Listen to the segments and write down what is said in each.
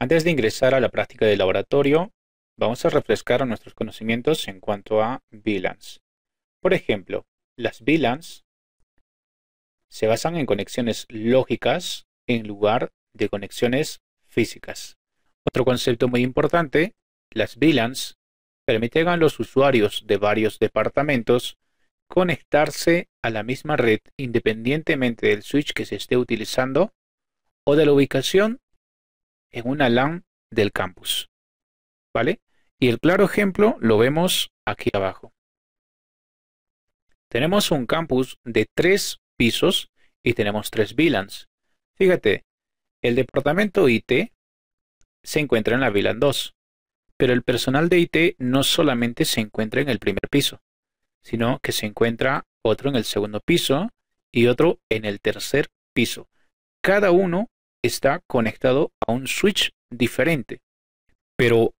Antes de ingresar a la práctica de laboratorio, vamos a refrescar nuestros conocimientos en cuanto a VLANs. Por ejemplo, las VLANs se basan en conexiones lógicas en lugar de conexiones físicas. Otro concepto muy importante, las VLANs permiten a los usuarios de varios departamentos conectarse a la misma red independientemente del switch que se esté utilizando o de la ubicación en una LAN del campus. ¿Vale? Y el claro ejemplo lo vemos aquí abajo. Tenemos un campus de tres pisos y tenemos tres VLANs. Fíjate, el departamento IT se encuentra en la VLAN 2, pero el personal de IT no solamente se encuentra en el primer piso, sino que se encuentra otro en el segundo piso y otro en el tercer piso. Cada uno está conectado a un switch diferente, pero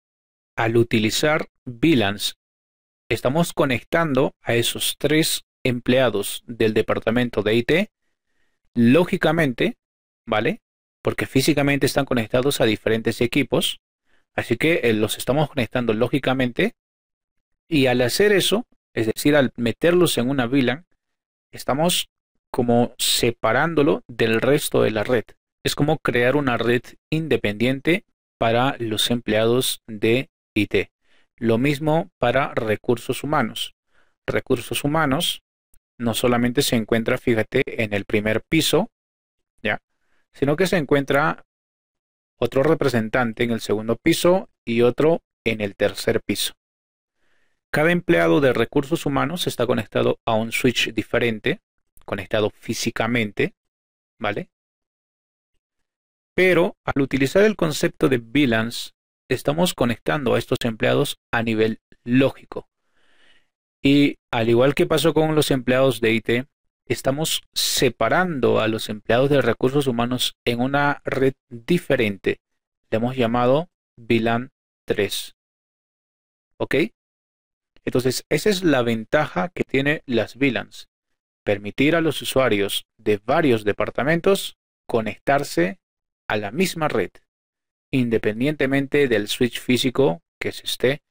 al utilizar VLANs estamos conectando a esos tres empleados del departamento de IT, lógicamente, ¿vale? Porque físicamente están conectados a diferentes equipos, Así que eh, los estamos conectando lógicamente y al hacer eso, es decir, al meterlos en una VLAN, estamos como separándolo del resto de la red. Es como crear una red independiente para los empleados de IT. Lo mismo para recursos humanos. Recursos humanos no solamente se encuentra, fíjate, en el primer piso, ¿ya? Sino que se encuentra otro representante en el segundo piso y otro en el tercer piso. Cada empleado de recursos humanos está conectado a un switch diferente, conectado físicamente, ¿vale? Pero al utilizar el concepto de bilance, estamos conectando a estos empleados a nivel lógico. Y al igual que pasó con los empleados de IT, estamos separando a los empleados de recursos humanos en una red diferente. Le hemos llamado VLAN 3. ¿Ok? Entonces, esa es la ventaja que tiene las VLANs. Permitir a los usuarios de varios departamentos conectarse a la misma red, independientemente del switch físico que se esté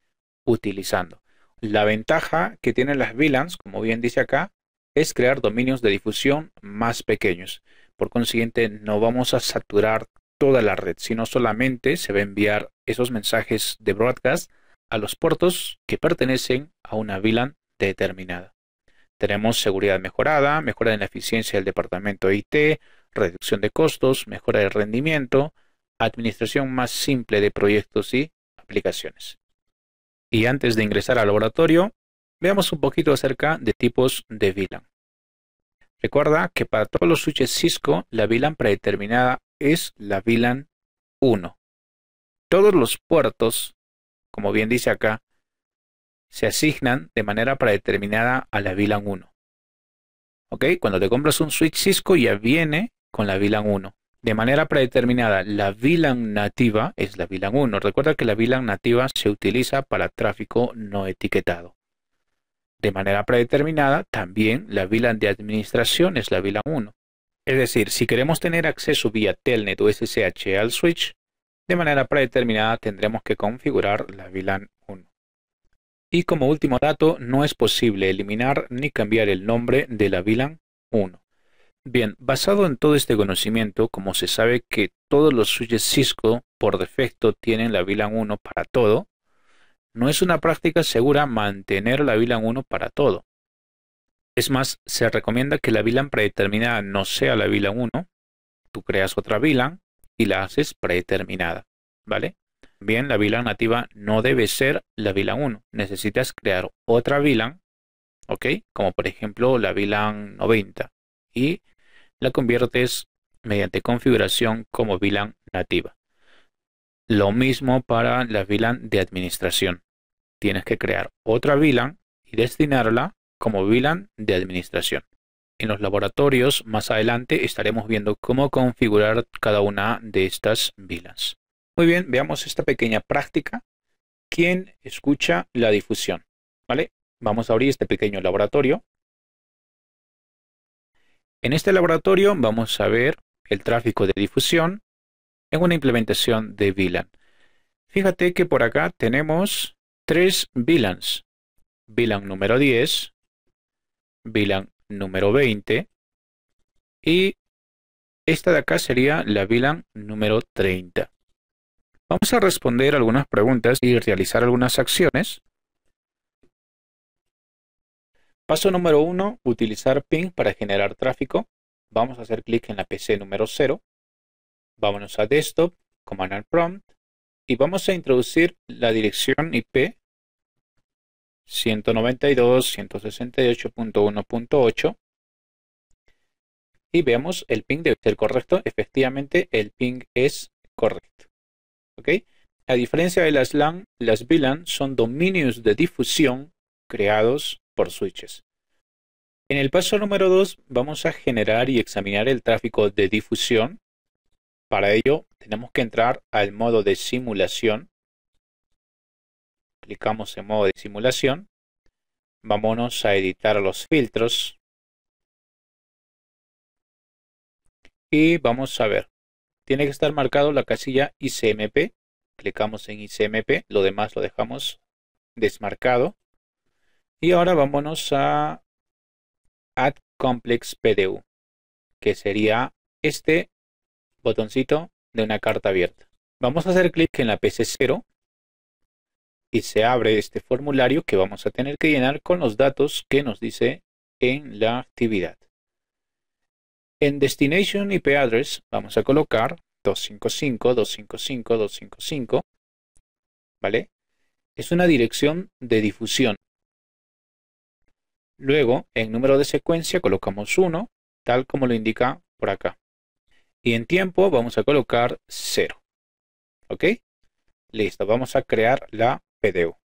utilizando. La ventaja que tienen las VLANs, como bien dice acá, es crear dominios de difusión más pequeños. Por consiguiente, no vamos a saturar toda la red, sino solamente se va a enviar esos mensajes de broadcast a los puertos que pertenecen a una VLAN determinada. Tenemos seguridad mejorada, mejora en la eficiencia del departamento IT, reducción de costos, mejora de rendimiento, administración más simple de proyectos y aplicaciones. Y antes de ingresar al laboratorio, Veamos un poquito acerca de tipos de VLAN. Recuerda que para todos los switches Cisco, la VLAN predeterminada es la VLAN 1. Todos los puertos, como bien dice acá, se asignan de manera predeterminada a la VLAN 1. ¿Ok? Cuando te compras un switch Cisco ya viene con la VLAN 1. De manera predeterminada, la VLAN nativa es la VLAN 1. Recuerda que la VLAN nativa se utiliza para tráfico no etiquetado de manera predeterminada, también la VLAN de administración es la VLAN 1. Es decir, si queremos tener acceso vía Telnet o SSH al switch, de manera predeterminada tendremos que configurar la VLAN 1. Y como último dato, no es posible eliminar ni cambiar el nombre de la VLAN 1. Bien, basado en todo este conocimiento, como se sabe que todos los switches Cisco por defecto tienen la VLAN 1 para todo, no es una práctica segura mantener la VLAN 1 para todo. Es más, se recomienda que la VLAN predeterminada no sea la VLAN 1. Tú creas otra VLAN y la haces predeterminada, ¿vale? Bien, la VLAN nativa no debe ser la VLAN 1. Necesitas crear otra VLAN, ¿ok? Como por ejemplo la VLAN 90 y la conviertes mediante configuración como VLAN nativa. Lo mismo para la VLAN de administración tienes que crear otra VLAN y destinarla como VLAN de administración. En los laboratorios más adelante estaremos viendo cómo configurar cada una de estas VLANs. Muy bien, veamos esta pequeña práctica. ¿Quién escucha la difusión? ¿Vale? Vamos a abrir este pequeño laboratorio. En este laboratorio vamos a ver el tráfico de difusión en una implementación de VLAN. Fíjate que por acá tenemos tres VLANs. VLAN número 10, VLAN número 20 y esta de acá sería la VILAN número 30. Vamos a responder algunas preguntas y realizar algunas acciones. Paso número 1, utilizar ping para generar tráfico. Vamos a hacer clic en la PC número 0. Vámonos a desktop, command prompt, y vamos a introducir la dirección IP 192.168.1.8 y veamos el ping debe ser correcto. Efectivamente, el ping es correcto. A diferencia de las LAN, las VLAN son dominios de difusión creados por switches. En el paso número 2 vamos a generar y examinar el tráfico de difusión para ello tenemos que entrar al modo de simulación. Clicamos en modo de simulación. Vámonos a editar los filtros. Y vamos a ver. Tiene que estar marcado la casilla ICMP. Clicamos en ICMP. Lo demás lo dejamos desmarcado. Y ahora vámonos a Add Complex PDU, que sería este botoncito de una carta abierta. Vamos a hacer clic en la PC0 y se abre este formulario que vamos a tener que llenar con los datos que nos dice en la actividad. En Destination IP Address vamos a colocar 255, 255, 255, ¿vale? Es una dirección de difusión. Luego, en número de secuencia colocamos 1, tal como lo indica por acá. Y en tiempo vamos a colocar 0. ¿Ok? Listo, vamos a crear la PDU.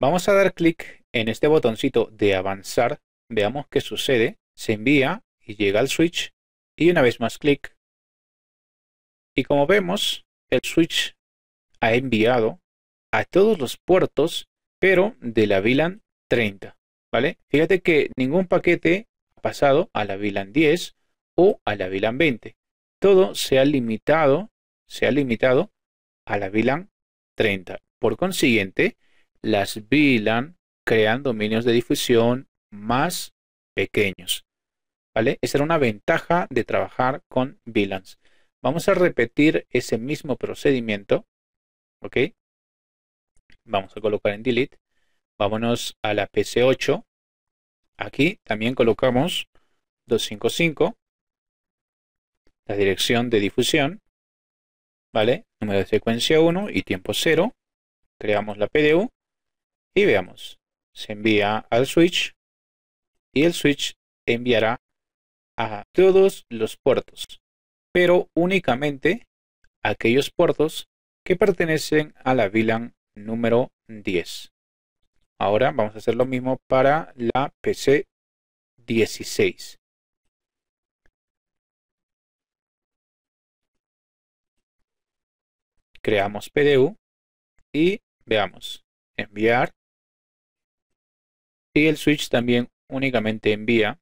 Vamos a dar clic en este botoncito de avanzar. Veamos qué sucede. Se envía y llega al switch. Y una vez más clic. Y como vemos, el switch ha enviado a todos los puertos, pero de la VLAN 30. ¿Vale? Fíjate que ningún paquete ha pasado a la VLAN 10 o a la VLAN 20 todo se ha limitado, se ha limitado a la VLAN 30. Por consiguiente, las VLAN crean dominios de difusión más pequeños. ¿Vale? Esa era una ventaja de trabajar con VLANs. Vamos a repetir ese mismo procedimiento. ¿Ok? Vamos a colocar en delete. Vámonos a la PC8. Aquí también colocamos 255 la dirección de difusión, ¿vale? Número de secuencia 1 y tiempo 0. Creamos la PDU y veamos. Se envía al switch y el switch enviará a todos los puertos, pero únicamente a aquellos puertos que pertenecen a la VLAN número 10. Ahora vamos a hacer lo mismo para la PC 16. creamos PDU y veamos, enviar. Y el switch también únicamente envía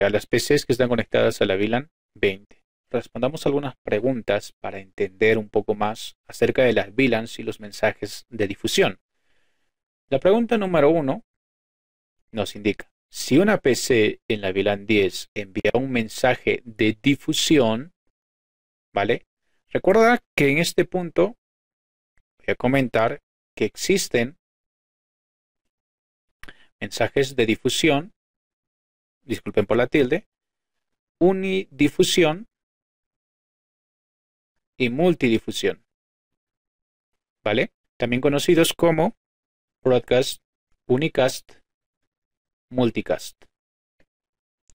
a las PCs que están conectadas a la VLAN 20. Respondamos algunas preguntas para entender un poco más acerca de las VLANs y los mensajes de difusión. La pregunta número uno nos indica, si una PC en la VLAN 10 envía un mensaje de difusión, ¿vale? Recuerda que en este punto voy a comentar que existen mensajes de difusión, disculpen por la tilde, unidifusión y multidifusión, ¿vale? También conocidos como broadcast, unicast, multicast.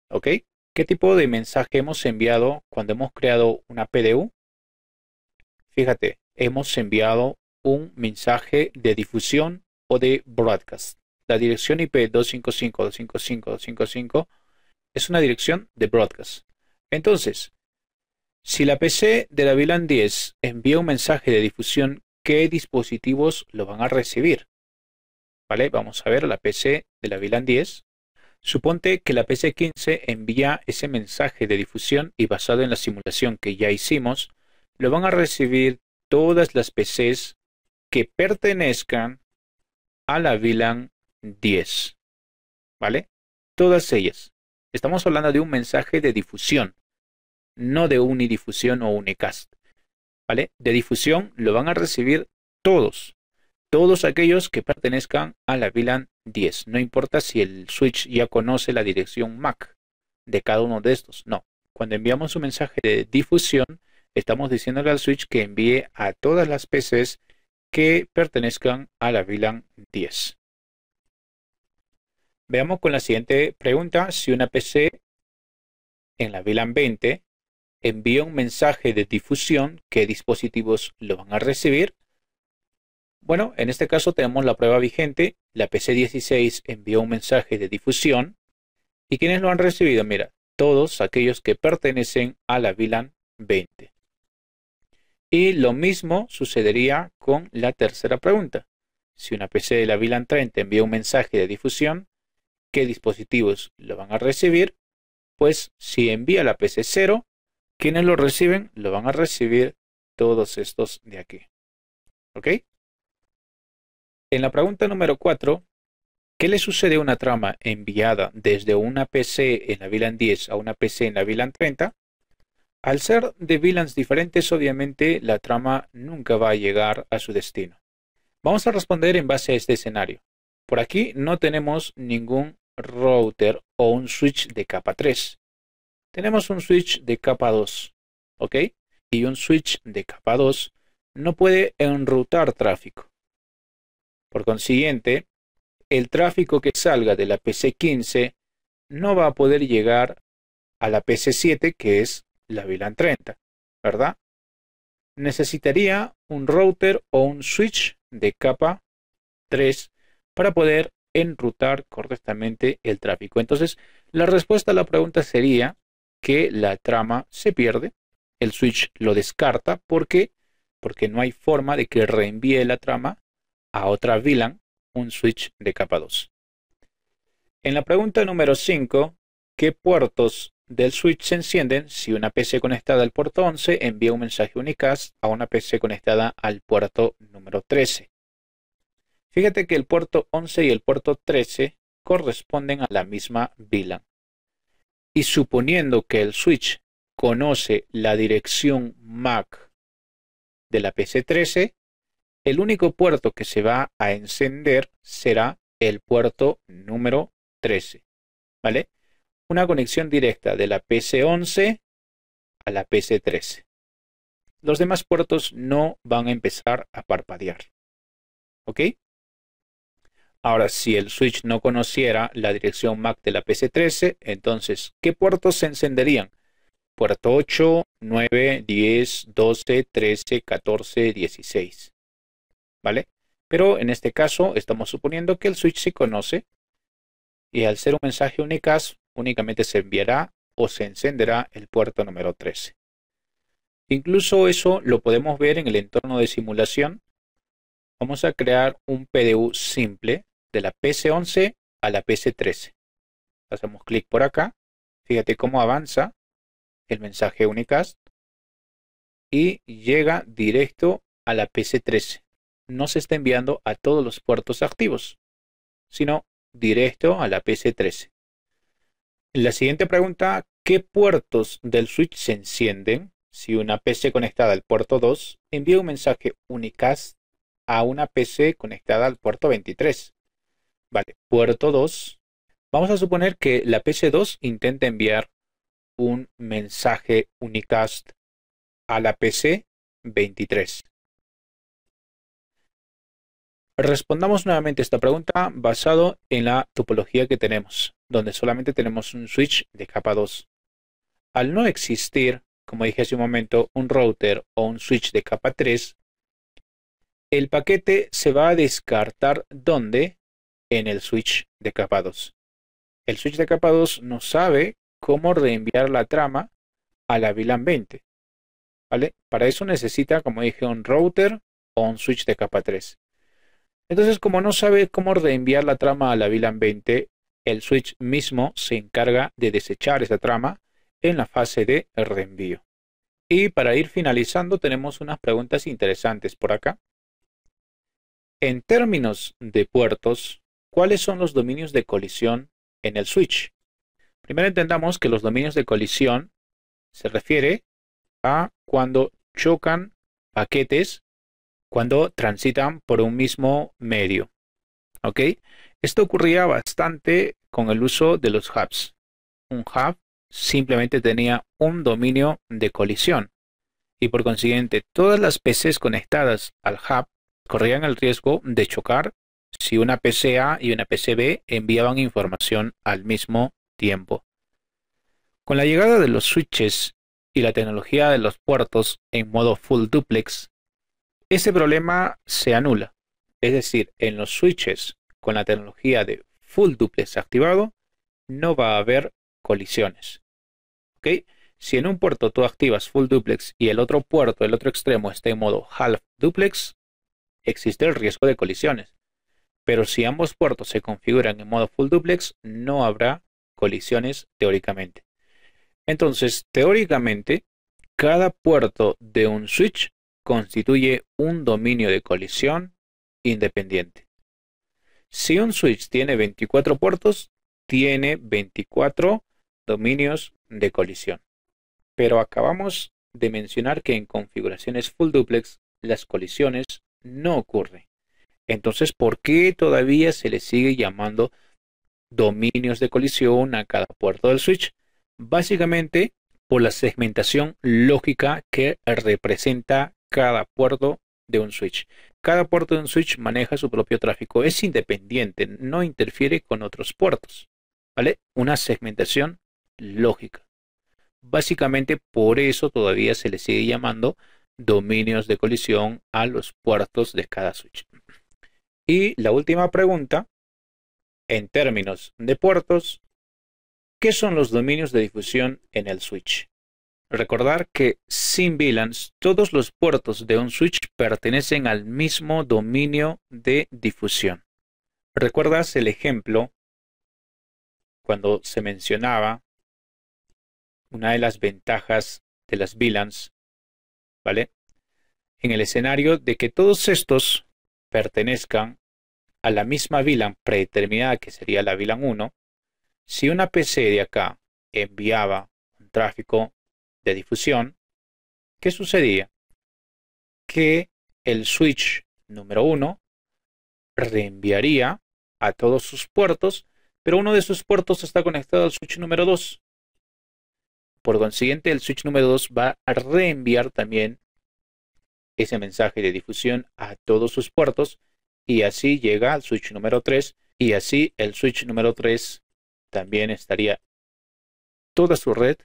¿Ok? ¿Qué tipo de mensaje hemos enviado cuando hemos creado una PDU? Fíjate, hemos enviado un mensaje de difusión o de broadcast. La dirección IP 255.255.255 es una dirección de broadcast. Entonces, si la PC de la VLAN 10 envía un mensaje de difusión, ¿qué dispositivos lo van a recibir? ¿Vale? Vamos a ver la PC de la VLAN 10. Suponte que la PC 15 envía ese mensaje de difusión y basado en la simulación que ya hicimos, lo van a recibir todas las PCs que pertenezcan a la VLAN 10. ¿Vale? Todas ellas. Estamos hablando de un mensaje de difusión, no de unidifusión o unicast. ¿Vale? De difusión lo van a recibir todos. Todos aquellos que pertenezcan a la VLAN 10. No importa si el switch ya conoce la dirección MAC de cada uno de estos. No. Cuando enviamos un mensaje de difusión, estamos diciéndole al switch que envíe a todas las PCs que pertenezcan a la VLAN 10. Veamos con la siguiente pregunta si una PC en la VLAN 20 envía un mensaje de difusión, qué dispositivos lo van a recibir. Bueno, en este caso tenemos la prueba vigente, la PC16 envió un mensaje de difusión. ¿Y quiénes lo han recibido? Mira, todos aquellos que pertenecen a la VLAN 20. Y lo mismo sucedería con la tercera pregunta. Si una PC de la VLAN 30 envía un mensaje de difusión, ¿qué dispositivos lo van a recibir? Pues si envía la PC 0, ¿quiénes lo reciben lo van a recibir todos estos de aquí. ¿Ok? En la pregunta número 4, ¿qué le sucede a una trama enviada desde una PC en la VLAN 10 a una PC en la VLAN 30? Al ser de VLANs diferentes, obviamente la trama nunca va a llegar a su destino. Vamos a responder en base a este escenario. Por aquí no tenemos ningún router o un switch de capa 3. Tenemos un switch de capa 2, ¿ok? Y un switch de capa 2 no puede enrutar tráfico. Por consiguiente, el tráfico que salga de la PC15 no va a poder llegar a la PC7, que es la VLAN 30, ¿verdad? Necesitaría un router o un switch de capa 3 para poder enrutar correctamente el tráfico. Entonces, la respuesta a la pregunta sería que la trama se pierde, el switch lo descarta porque porque no hay forma de que reenvíe la trama a otra VLAN, un switch de capa 2. En la pregunta número 5, ¿qué puertos del switch se encienden si una PC conectada al puerto 11 envía un mensaje unicast a una PC conectada al puerto número 13. Fíjate que el puerto 11 y el puerto 13 corresponden a la misma VLAN. Y suponiendo que el switch conoce la dirección MAC de la PC 13, el único puerto que se va a encender será el puerto número 13. ¿Vale? una conexión directa de la PC11 a la PC13. Los demás puertos no van a empezar a parpadear. ¿Ok? Ahora, si el switch no conociera la dirección MAC de la PC13, entonces, ¿qué puertos se encenderían? Puerto 8, 9, 10, 12, 13, 14, 16. ¿Vale? Pero en este caso estamos suponiendo que el switch se conoce y al ser un mensaje unicast únicamente se enviará o se encenderá el puerto número 13. Incluso eso lo podemos ver en el entorno de simulación. Vamos a crear un PDU simple de la PC11 a la PC13. Hacemos clic por acá. Fíjate cómo avanza el mensaje unicast y llega directo a la PC13. No se está enviando a todos los puertos activos, sino directo a la PC13. La siguiente pregunta, ¿qué puertos del switch se encienden si una PC conectada al puerto 2 envía un mensaje unicast a una PC conectada al puerto 23? Vale, puerto 2. Vamos a suponer que la PC 2 intenta enviar un mensaje unicast a la PC 23. Respondamos nuevamente esta pregunta basado en la topología que tenemos donde solamente tenemos un switch de capa 2. Al no existir, como dije hace un momento, un router o un switch de capa 3, el paquete se va a descartar donde en el switch de capa 2. El switch de capa 2 no sabe cómo reenviar la trama a la VLAN 20. ¿Vale? Para eso necesita, como dije, un router o un switch de capa 3. Entonces, como no sabe cómo reenviar la trama a la VLAN 20, el switch mismo se encarga de desechar esa trama en la fase de reenvío. Y para ir finalizando tenemos unas preguntas interesantes por acá. En términos de puertos, ¿cuáles son los dominios de colisión en el switch? Primero entendamos que los dominios de colisión se refiere a cuando chocan paquetes cuando transitan por un mismo medio. Esto ocurría bastante con el uso de los hubs. Un hub simplemente tenía un dominio de colisión y por consiguiente todas las PCs conectadas al hub corrían el riesgo de chocar si una PCA y una PCB enviaban información al mismo tiempo. Con la llegada de los switches y la tecnología de los puertos en modo full duplex, ese problema se anula es decir, en los switches con la tecnología de full duplex activado, no va a haber colisiones. ¿Ok? Si en un puerto tú activas full duplex y el otro puerto, el otro extremo, está en modo half duplex, existe el riesgo de colisiones. Pero si ambos puertos se configuran en modo full duplex, no habrá colisiones teóricamente. Entonces, teóricamente, cada puerto de un switch constituye un dominio de colisión independiente. Si un switch tiene 24 puertos, tiene 24 dominios de colisión. Pero acabamos de mencionar que en configuraciones full duplex las colisiones no ocurren. Entonces, ¿por qué todavía se le sigue llamando dominios de colisión a cada puerto del switch? Básicamente por la segmentación lógica que representa cada puerto de un switch. Cada puerto de un switch maneja su propio tráfico, es independiente, no interfiere con otros puertos. ¿Vale? Una segmentación lógica. Básicamente por eso todavía se le sigue llamando dominios de colisión a los puertos de cada switch. Y la última pregunta, en términos de puertos, ¿qué son los dominios de difusión en el switch? Recordar que sin VLANs todos los puertos de un switch pertenecen al mismo dominio de difusión. ¿Recuerdas el ejemplo cuando se mencionaba una de las ventajas de las VLANs, ¿vale? En el escenario de que todos estos pertenezcan a la misma VLAN predeterminada que sería la VLAN 1, si una PC de acá enviaba un tráfico de difusión, ¿qué sucedía? Que el switch número 1 reenviaría a todos sus puertos, pero uno de sus puertos está conectado al switch número 2. Por consiguiente, el switch número 2 va a reenviar también ese mensaje de difusión a todos sus puertos y así llega al switch número 3 y así el switch número 3 también estaría toda su red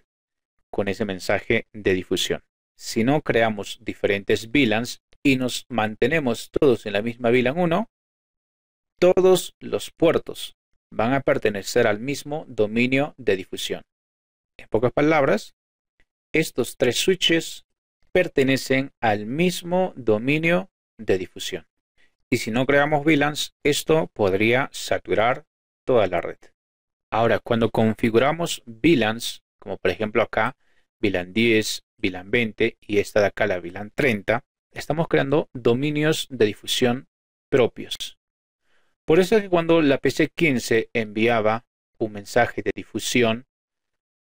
con ese mensaje de difusión. Si no creamos diferentes VLANs y nos mantenemos todos en la misma VLAN 1, todos los puertos van a pertenecer al mismo dominio de difusión. En pocas palabras, estos tres switches pertenecen al mismo dominio de difusión. Y si no creamos VLANs, esto podría saturar toda la red. Ahora, cuando configuramos VLANs, como por ejemplo acá, VLAN 10, VLAN 20 y esta de acá, la VLAN 30, estamos creando dominios de difusión propios. Por eso es que cuando la PC15 enviaba un mensaje de difusión,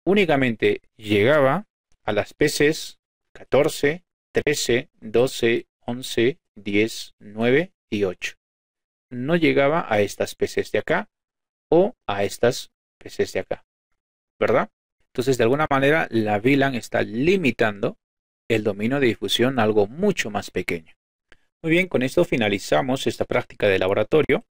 únicamente llegaba a las PCs 14, 13, 12, 11, 10, 9 y 8. No llegaba a estas PCs de acá o a estas PCs de acá, ¿verdad? Entonces, de alguna manera, la VLAN está limitando el dominio de difusión a algo mucho más pequeño. Muy bien, con esto finalizamos esta práctica de laboratorio.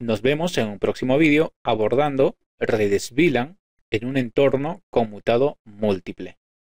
Nos vemos en un próximo vídeo abordando redes VLAN en un entorno conmutado múltiple.